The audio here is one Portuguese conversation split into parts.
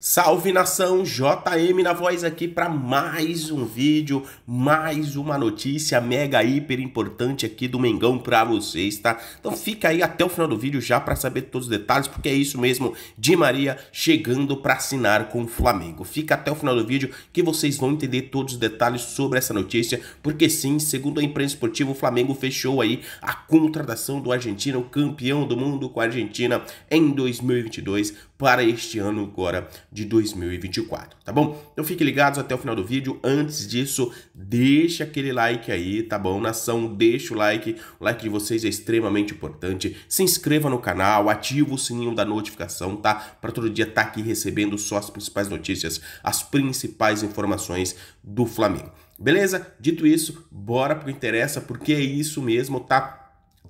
Salve nação, JM na voz aqui para mais um vídeo, mais uma notícia mega hiper importante aqui do Mengão para vocês, tá? Então fica aí até o final do vídeo já para saber todos os detalhes, porque é isso mesmo, Di Maria chegando para assinar com o Flamengo. Fica até o final do vídeo que vocês vão entender todos os detalhes sobre essa notícia, porque sim, segundo a imprensa esportiva, o Flamengo fechou aí a contratação do argentino campeão do mundo com a Argentina em 2022 para este ano agora de 2024, tá bom? Então fique ligados até o final do vídeo. Antes disso, deixa aquele like aí, tá bom? Nação, deixa o like. O like de vocês é extremamente importante. Se inscreva no canal, ativa o sininho da notificação, tá? Para todo dia estar tá aqui recebendo só as principais notícias, as principais informações do Flamengo. Beleza? Dito isso, bora pro que interessa, porque é isso mesmo, tá?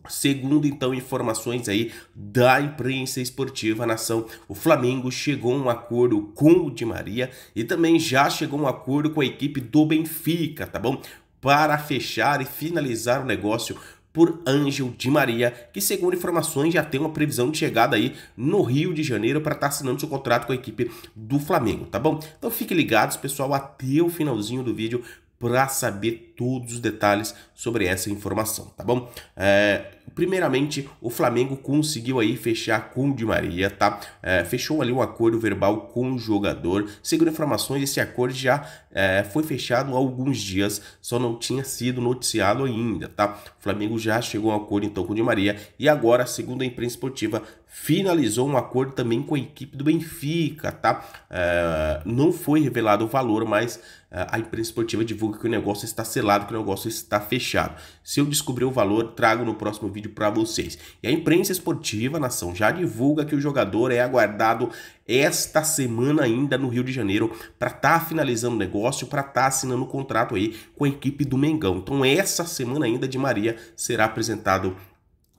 Segundo então informações aí da imprensa esportiva nação, o Flamengo chegou a um acordo com o Di Maria e também já chegou a um acordo com a equipe do Benfica, tá bom? Para fechar e finalizar o negócio por Ângelo Di Maria, que segundo informações já tem uma previsão de chegada aí no Rio de Janeiro para estar tá assinando seu contrato com a equipe do Flamengo, tá bom? Então fiquem ligados, pessoal, até o finalzinho do vídeo para saber todos os detalhes sobre essa informação, tá bom? É, primeiramente, o Flamengo conseguiu aí fechar com o Di Maria, tá? É, fechou ali um acordo verbal com o jogador. Segundo informações, esse acordo já é, foi fechado há alguns dias, só não tinha sido noticiado ainda, tá? O Flamengo já chegou a um acordo então com o Di Maria e agora, segundo a imprensa esportiva, finalizou um acordo também com a equipe do Benfica, tá? É, não foi revelado o valor, mas é, a imprensa esportiva divulga que o negócio está selado lado que o negócio está fechado. Se eu descobrir o valor, trago no próximo vídeo para vocês. E a imprensa esportiva, nação, já divulga que o jogador é aguardado esta semana ainda no Rio de Janeiro para estar tá finalizando o negócio, para estar tá assinando o contrato aí com a equipe do Mengão. Então essa semana ainda de Maria será apresentado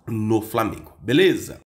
no Flamengo. Beleza?